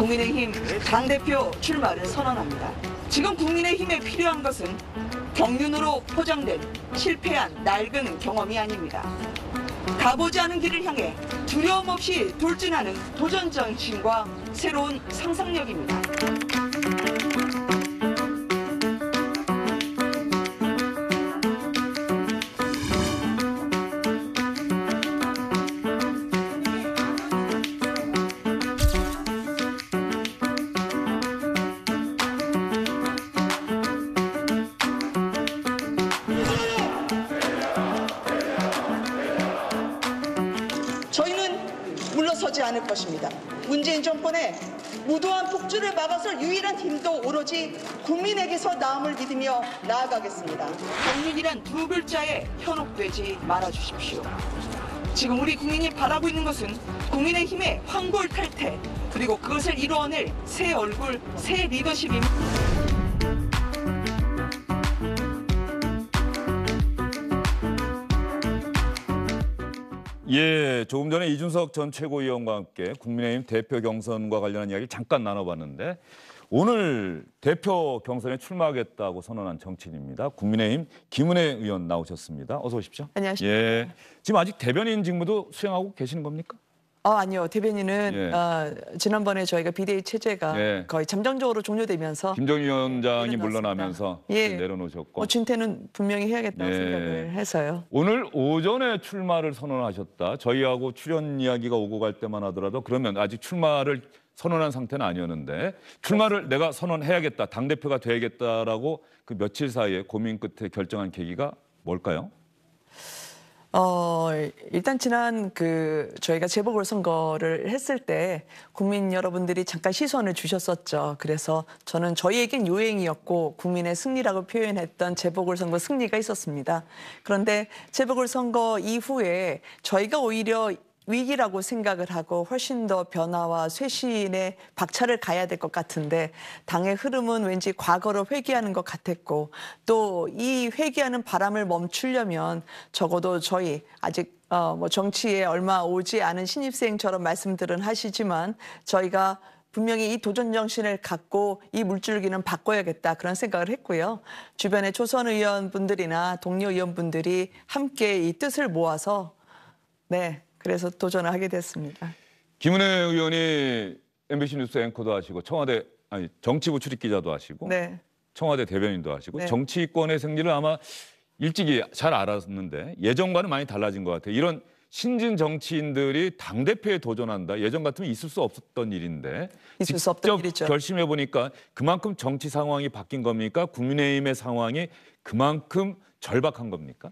국민의힘 당대표 출마를 선언합니다. 지금 국민의힘에 필요한 것은 경륜으로 포장된 실패한 낡은 경험이 아닙니다. 가보지 않은 길을 향해 두려움 없이 돌진하는 도전 정신과 새로운 상상력입니다. 무도한 폭주를 막아설 유일한 힘도 오로지 국민에게서 나음을 믿으며 나아가겠습니다. 국민이란 두 글자에 현혹되지 말아주십시오. 지금 우리 국민이 바라고 있는 것은 국민의 힘의 황골탈태 그리고 그것을 이루어낼 새 얼굴, 새 리더십입니다. 예, 조금 전에 이준석 전 최고위원과 함께 국민의힘 대표 경선과 관련한 이야기 잠깐 나눠봤는데 오늘 대표 경선에 출마하겠다고 선언한 정치인입니다. 국민의힘 김은혜 의원 나오셨습니다. 어서 오십시오. 안녕하십니까. 예, 지금 아직 대변인 직무도 수행하고 계시는 겁니까? 어, 아니요. 대변인은 예. 어, 지난번에 저희가 비대위 체제가 예. 거의 잠정적으로 종료되면서 김정희 위원장이 물러나면서 예. 내려놓으셨고 어, 진퇴는 분명히 해야겠다는 예. 생각을 해서요. 오늘 오전에 출마를 선언하셨다. 저희하고 출연 이야기가 오고 갈 때만 하더라도 그러면 아직 출마를 선언한 상태는 아니었는데 출마를 내가 선언해야겠다, 당대표가 돼야겠다라고 그 며칠 사이에 고민 끝에 결정한 계기가 뭘까요? 어, 일단 지난 그 저희가 재보궐 선거를 했을 때 국민 여러분들이 잠깐 시선을 주셨었죠. 그래서 저는 저희에겐 요행이었고 국민의 승리라고 표현했던 재보궐 선거 승리가 있었습니다. 그런데 재보궐 선거 이후에 저희가 오히려 위기라고 생각을 하고 훨씬 더 변화와 쇄신에 박차를 가야 될 것 같은데 당의 흐름은 왠지 과거로 회귀하는 것 같았고 또 이 회귀하는 바람을 멈추려면 적어도 저희 아직 어, 뭐 정치에 얼마 오지 않은 신입생처럼 말씀들은 하시지만 저희가 분명히 이 도전 정신을 갖고 이 물줄기는 바꿔야겠다 그런 생각을 했고요. 주변의 초선 의원분들이나 동료 의원분들이 함께 이 뜻을 모아서 네 그래서 도전을 하게 됐습니다. 김은혜 의원이 MBC 뉴스 앵커도 하시고 청와대 아니 정치부 출입 기자도 하시고 네. 청와대 대변인도 하시고 네. 정치권의 생리를 아마 일찍이 잘 알았는데 예전과는 많이 달라진 것 같아요. 이런 신진 정치인들이 당 대표에 도전한다. 예전 같으면 있을 수 없었던 일인데 있을 수 없던 일이죠. 결심해 보니까 그만큼 정치 상황이 바뀐 겁니까? 국민의힘의 상황이 그만큼 절박한 겁니까?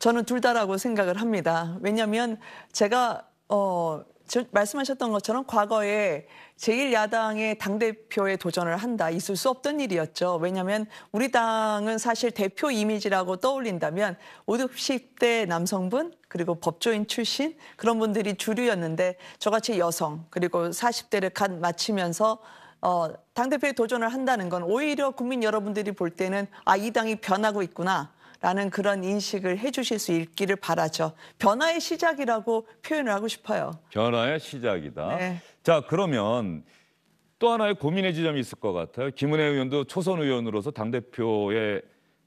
저는 둘 다라고 생각을 합니다. 왜냐하면 제가 어, 저, 말씀하셨던 것처럼 과거에 제1야당의 당대표에 도전을 한다. 있을 수 없던 일이었죠. 왜냐하면 우리 당은 사실 대표 이미지라고 떠올린다면 50대 남성분 그리고 법조인 출신 그런 분들이 주류였는데 저같이 여성 그리고 40대를 갓 마치면서 어, 당대표에 도전을 한다는 건 오히려 국민 여러분들이 볼 때는 아, 이 당이 변하고 있구나. 라는 그런 인식을 해주실 수 있기를 바라죠. 변화의 시작이라고 표현을 하고 싶어요. 변화의 시작이다. 네. 자 그러면 또 하나의 고민의 지점이 있을 것 같아요. 김은혜 의원도 초선 의원으로서 당 대표의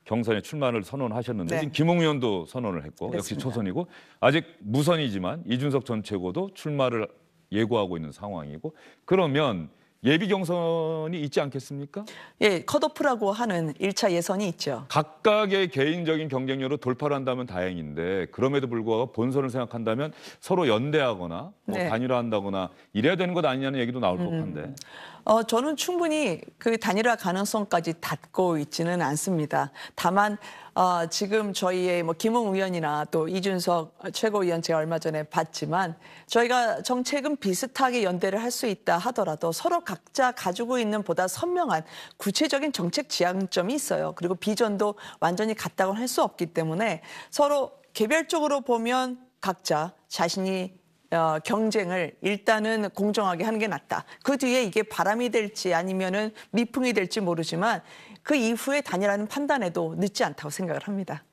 경선에 출마를 선언하셨는데 네. 지금 김웅 의원도 선언을 했고 그렇습니다. 역시 초선이고 아직 무선이지만 이준석 전 최고도 출마를 예고하고 있는 상황이고 그러면 예비 경선이 있지 않겠습니까? 예, 컷오프라고 하는 1차 예선이 있죠. 각각의 개인적인 경쟁력으로 돌파를 한다면 다행인데 그럼에도 불구하고 본선을 생각한다면 서로 연대하거나 뭐 네. 단일화한다거나 이래야 되는 것 아니냐는 얘기도 나올 음. 법한데. 어, 저는 충분히 그 단일화 가능성까지 닫고 있지는 않습니다. 다만 어, 지금 저희의 뭐 김웅 의원이나 또 이준석 최고위원 제가 얼마 전에 봤지만 저희가 정책은 비슷하게 연대를 할 수 있다 하더라도 서로 각자 가지고 있는 보다 선명한 구체적인 정책 지향점이 있어요. 그리고 비전도 완전히 같다고 할 수 없기 때문에 서로 개별적으로 보면 각자 자신이 어, 경쟁을 일단은 공정하게 하는 게 낫다. 그 뒤에 이게 바람이 될지 아니면은 미풍이 될지 모르지만 그 이후에 단일화는 판단에도 늦지 않다고 생각을 합니다.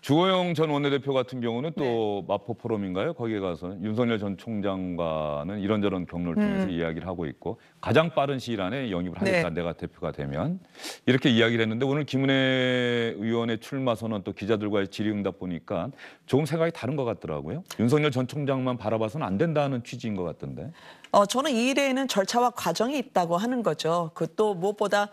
주호영 전 원내대표 같은 경우는 또 네. 마포 포럼인가요? 거기에 가서 윤석열 전 총장과는 이런저런 경로를 음. 통해서 이야기를 하고 있고 가장 빠른 시일 안에 영입을 하겠다 네. 내가 대표가 되면 이렇게 이야기를 했는데 오늘 김은혜 의원의 출마 선언 또 기자들과의 질의응답 보니까 조금 생각이 다른 것 같더라고요. 윤석열 전 총장만 바라봐서는 안 된다는 취지인 것 같던데. 어, 저는 이 일에는 절차와 과정이 있다고 하는 거죠. 그 또 무엇보다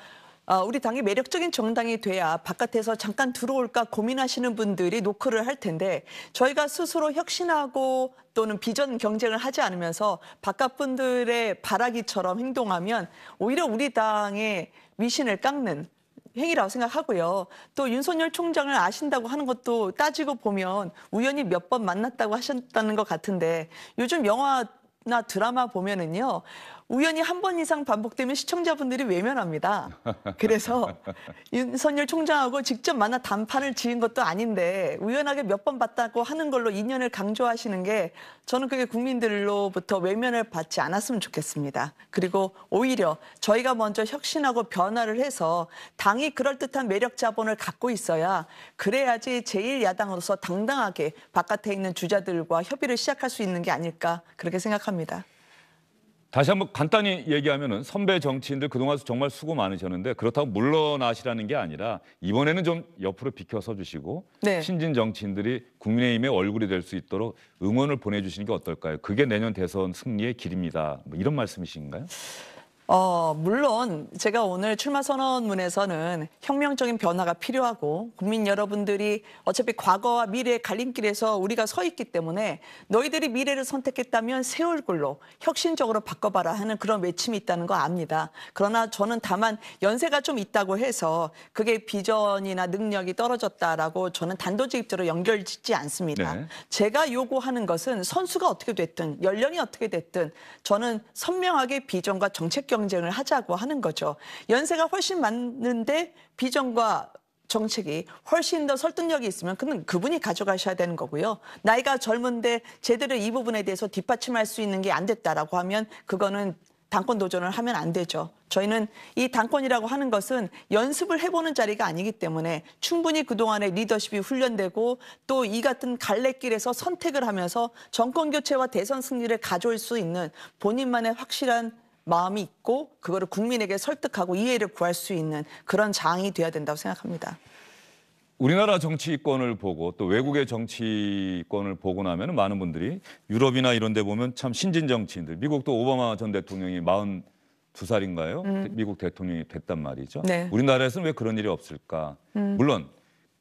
아, 우리 당이 매력적인 정당이 돼야 바깥에서 잠깐 들어올까 고민하시는 분들이 노크를 할 텐데 저희가 스스로 혁신하고 또는 비전 경쟁을 하지 않으면서 바깥 분들의 바라기처럼 행동하면 오히려 우리 당의 위신을 깎는 행위라고 생각하고요. 또 윤석열 총장을 아신다고 하는 것도 따지고 보면 우연히 몇 번 만났다고 하셨다는 것 같은데 요즘 영화나 드라마 보면은요. 우연히 한 번 이상 반복되면 시청자분들이 외면합니다. 그래서 윤선열 총장하고 직접 만나 단판을 지은 것도 아닌데 우연하게 몇 번 봤다고 하는 걸로 인연을 강조하시는 게 저는 그게 국민들로부터 외면을 받지 않았으면 좋겠습니다. 그리고 오히려 저희가 먼저 혁신하고 변화를 해서 당이 그럴듯한 매력 자본을 갖고 있어야 그래야지 제1야당으로서 당당하게 바깥에 있는 주자들과 협의를 시작할 수 있는 게 아닐까 그렇게 생각합니다. 다시 한번 간단히 얘기하면은 선배 정치인들 그동안 정말 수고 많으셨는데 그렇다고 물러나시라는 게 아니라 이번에는 좀 옆으로 비켜서 주시고 네. 신진 정치인들이 국민의힘의 얼굴이 될 수 있도록 응원을 보내주시는 게 어떨까요? 그게 내년 대선 승리의 길입니다. 뭐 이런 말씀이신가요? 어, 물론 제가 오늘 출마 선언문에서는 혁명적인 변화가 필요하고 국민 여러분들이 어차피 과거와 미래의 갈림길에서 우리가 서 있기 때문에 너희들이 미래를 선택했다면 새얼굴로 혁신적으로 바꿔봐라 하는 그런 외침이 있다는 거 압니다. 그러나 저는 다만 연세가 좀 있다고 해서 그게 비전이나 능력이 떨어졌다라고 저는 단도직입적으로 연결 짓지 않습니다. 네. 제가 요구하는 것은 선수가 어떻게 됐든 연령이 어떻게 됐든 저는 선명하게 비전과 정책 경쟁을 하자고 하는 거죠. 연세가 훨씬 많은데 비전과 정책이 훨씬 더 설득력이 있으면 그는 그분이 가져가셔야 되는 거고요. 나이가 젊은데 제대로 이 부분에 대해서 뒷받침할 수 있는 게 안 됐다라고 하면 그거는 당권 도전을 하면 안 되죠. 저희는 이 당권이라고 하는 것은 연습을 해보는 자리가 아니기 때문에 충분히 그동안의 리더십이 훈련되고 또 이 같은 갈래길에서 선택을 하면서 정권 교체와 대선 승리를 가져올 수 있는 본인만의 확실한 마음이 있고 그거를 국민에게 설득하고 이해를 구할 수 있는 그런 장이 돼야 된다고 생각합니다. 우리나라 정치권을 보고 또 외국의 정치권을 보고 나면 많은 분들이 유럽이나 이런 데 보면 참 신진 정치인들 미국도 오바마 전 대통령이 42살인가요? 음. 미국 대통령이 됐단 말이죠. 네. 우리나라에서는 왜 그런 일이 없을까? 음. 물론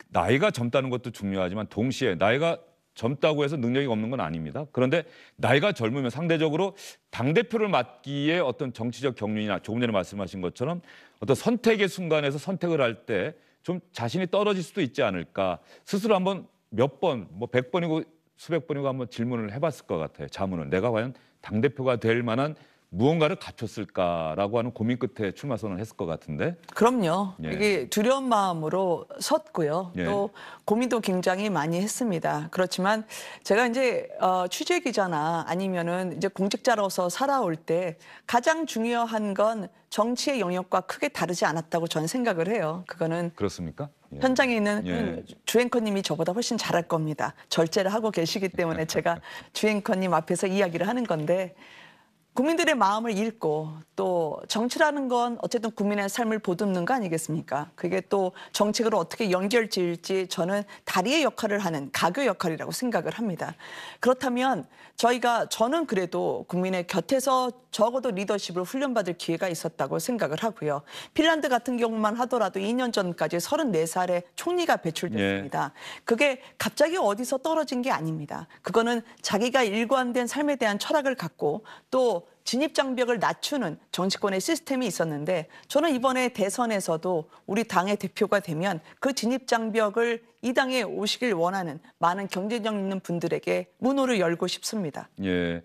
나이가 젊다는 것도 중요하지만 동시에 나이가 젊다고 해서 능력이 없는 건 아닙니다. 그런데 나이가 젊으면 상대적으로 당대표를 맡기에 어떤 정치적 경륜이나 조금 전에 말씀하신 것처럼 어떤 선택의 순간에서 선택을 할 때 좀 자신이 떨어질 수도 있지 않을까. 스스로 한번 몇 번, 뭐 백번이고 수백 번이고 한번 질문을 해봤을 것 같아요. 자문을 내가 과연 당대표가 될 만한 무언가를 갖췄을까라고 하는 고민 끝에 출마 선언을 했을 것 같은데. 그럼요. 예. 이게 두려운 마음으로 섰고요. 예. 또 고민도 굉장히 많이 했습니다. 그렇지만 제가 이제 어, 취재 기자나 아니면은 이제 공직자로서 살아올 때 가장 중요한 건 정치의 영역과 크게 다르지 않았다고 저는 생각을 해요. 그거는 그렇습니까? 예. 현장에 있는 예. 음, 주앵커님이 저보다 훨씬 잘할 겁니다. 절제를 하고 계시기 때문에 제가 주앵커님 앞에서 이야기를 하는 건데 국민들의 마음을 읽고 또 정치라는 건 어쨌든 국민의 삶을 보듬는 거 아니겠습니까? 그게 또 정책으로 어떻게 연결 지을지 저는 다리의 역할을 하는 가교 역할이라고 생각을 합니다. 그렇다면 저희가 저는 그래도 국민의 곁에서 적어도 리더십을 훈련받을 기회가 있었다고 생각을 하고요. 핀란드 같은 경우만 하더라도 2년 전까지 34살의 총리가 배출됐습니다. 예. 그게 갑자기 어디서 떨어진 게 아닙니다. 그거는 자기가 일관된 삶에 대한 철학을 갖고 또 진입 장벽을 낮추는 정치권의 시스템이 있었는데 저는 이번에 대선에서도 우리 당의 대표가 되면 그 진입 장벽을 이 당에 오시길 원하는 많은 경제력 있는 분들에게 문호를 열고 싶습니다. 예.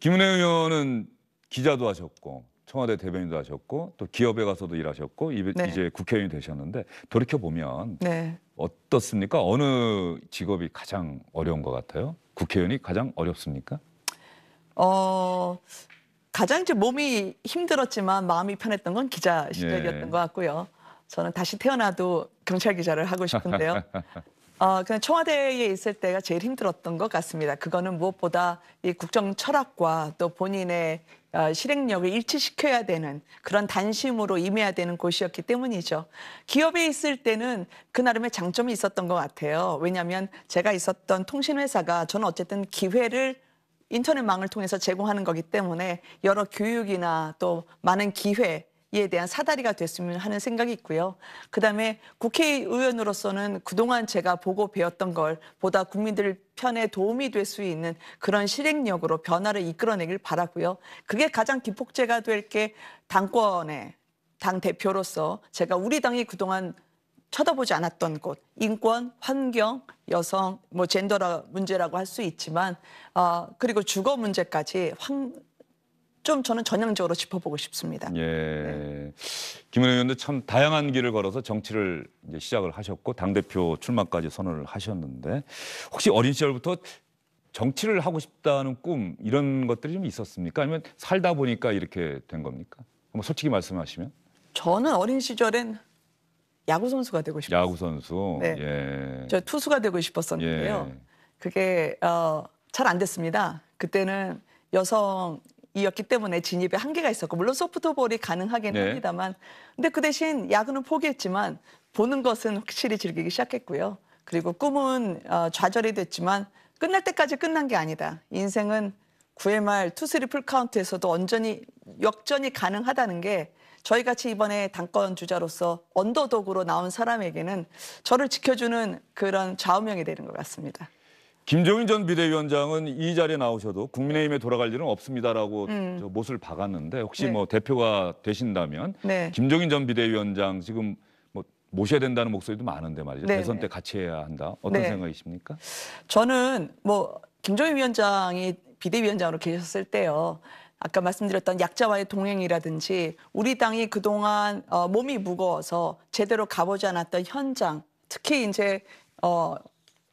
김은혜 의원은 기자도 하셨고 청와대 대변인도 하셨고 또 기업에 가서도 일하셨고 네. 이제 네. 국회의원이 되셨는데 돌이켜 보면 네. 어떻습니까? 어느 직업이 가장 어려운 것 같아요? 국회의원이 가장 어렵습니까? 어, 가장 제 몸이 힘들었지만 마음이 편했던 건 기자 시절이었던 예. 것 같고요. 저는 다시 태어나도 경찰 기자를 하고 싶은데요. 어, 그냥 청와대에 있을 때가 제일 힘들었던 것 같습니다. 그거는 무엇보다 이 국정 철학과 또 본인의 어, 실행력을 일치시켜야 되는 그런 단심으로 임해야 되는 곳이었기 때문이죠. 기업에 있을 때는 그 나름의 장점이 있었던 것 같아요. 왜냐하면 제가 있었던 통신회사가 저는 어쨌든 기회를 인터넷망을 통해서 제공하는 거기 때문에 여러 교육이나 또 많은 기회 에 대한 사다리가 됐으면 하는 생각이 있고요. 그다음에 국회의원으로서는 그동안 제가 보고 배웠던 걸 보다 국민들 편에 도움이 될 수 있는 그런 실행력으로 변화를 이끌어내길 바라고요. 그게 가장 기폭제가 될 게 당권의 당 대표로서 제가 우리 당이 그동안 쳐다보지 않았던 곳, 인권, 환경, 여성, 뭐 젠더 문제라고 할 수 있지만, 어, 그리고 주거 문제까지 황, 좀 저는 전형적으로 짚어보고 싶습니다. 예. 네. 김은혜 의원도 참 다양한 길을 걸어서 정치를 이제 시작을 하셨고 당대표 출마까지 선언을 하셨는데 혹시 어린 시절부터 정치를 하고 싶다는 꿈 이런 것들이 좀 있었습니까? 아니면 살다 보니까 이렇게 된 겁니까? 한번 솔직히 말씀하시면. 저는 어린 시절엔 야구 선수가 되고 싶었어요. 야구 선수. 네. 예. 저 투수가 되고 싶었었는데요. 예. 그게 어, 잘 안 됐습니다. 그때는 여성이었기 때문에 진입에 한계가 있었고 물론 소프트볼이 가능하긴 네. 합니다만 근데 그 대신 야구는 포기했지만 보는 것은 확실히 즐기기 시작했고요. 그리고 꿈은 어, 좌절이 됐지만 끝날 때까지 끝난 게 아니다. 인생은 9회 말 투수리 풀카운트에서도 온전히 역전이 가능하다는 게 저희 같이 이번에 당권 주자로서 언더독으로 나온 사람에게는 저를 지켜주는 그런 좌우명이 되는 것 같습니다. 김종인 전 비대위원장은 이 자리에 나오셔도 국민의힘에 돌아갈 일은 없습니다라고 음. 못을 박았는데 혹시 네. 뭐 대표가 되신다면 네. 김종인 전 비대위원장 지금 뭐 모셔야 된다는 목소리도 많은데 말이죠. 네. 대선 때 같이 해야 한다. 어떤 네. 생각이십니까? 저는 뭐 김종인 위원장이 비대위원장으로 계셨을 때요. 아까 말씀드렸던 약자와의 동행이라든지 우리 당이 그동안 어, 몸이 무거워서 제대로 가보지 않았던 현장, 특히 이제 어,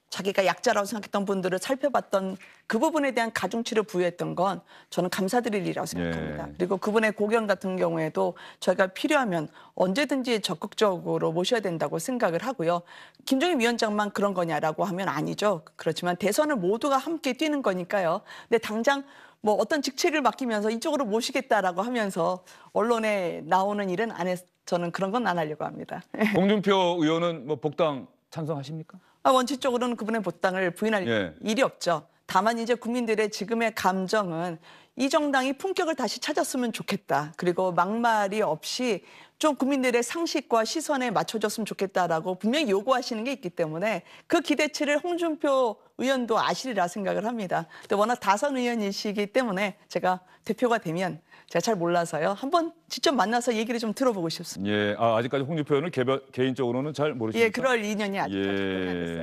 자기가 약자라고 생각했던 분들을 살펴봤던 그 부분에 대한 가중치를 부여했던 건 저는 감사드릴 일이라고 생각합니다. 예. 그리고 그분의 고견 같은 경우에도 저희가 필요하면 언제든지 적극적으로 모셔야 된다고 생각을 하고요. 김종인 위원장만 그런 거냐라고 하면 아니죠. 그렇지만 대선을 모두가 함께 뛰는 거니까요. 근데 당장 뭐 어떤 직책을 맡기면서 이쪽으로 모시겠다라고 하면서 언론에 나오는 일은 안 해서 저는 그런 건 안 하려고 합니다. 공준표 의원은 뭐 복당 찬성하십니까? 아, 원칙적으로는 그분의 복당을 부인할 예. 일이 없죠. 다만 이제 국민들의 지금의 감정은 이 정당이 품격을 다시 찾았으면 좋겠다. 그리고 막말이 없이 좀 국민들의 상식과 시선에 맞춰줬으면 좋겠다라고 분명히 요구하시는 게 있기 때문에 그 기대치를 홍준표 의원도 아시리라 생각을 합니다. 근데 워낙 다선 의원이시기 때문에 제가 대표가 되면 제가 잘 몰라서요. 한번 직접 만나서 얘기를 좀 들어보고 싶습니다. 예, 아, 아직까지 홍준표 의원을 개별, 개인적으로는 잘 모르시니까. 예, 그럴 인연이 아직까지 예.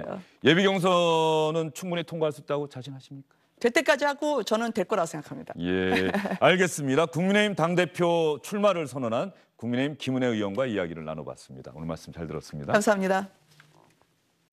끝났어요. 예비 경선은 충분히 통과할 수 있다고 자신하십니까? 될 때까지 하고 저는 될 거라고 생각합니다. 예, 알겠습니다. 국민의힘 당대표 출마를 선언한 국민의힘 김은혜 의원과 이야기를 나눠봤습니다. 오늘 말씀 잘 들었습니다. 감사합니다.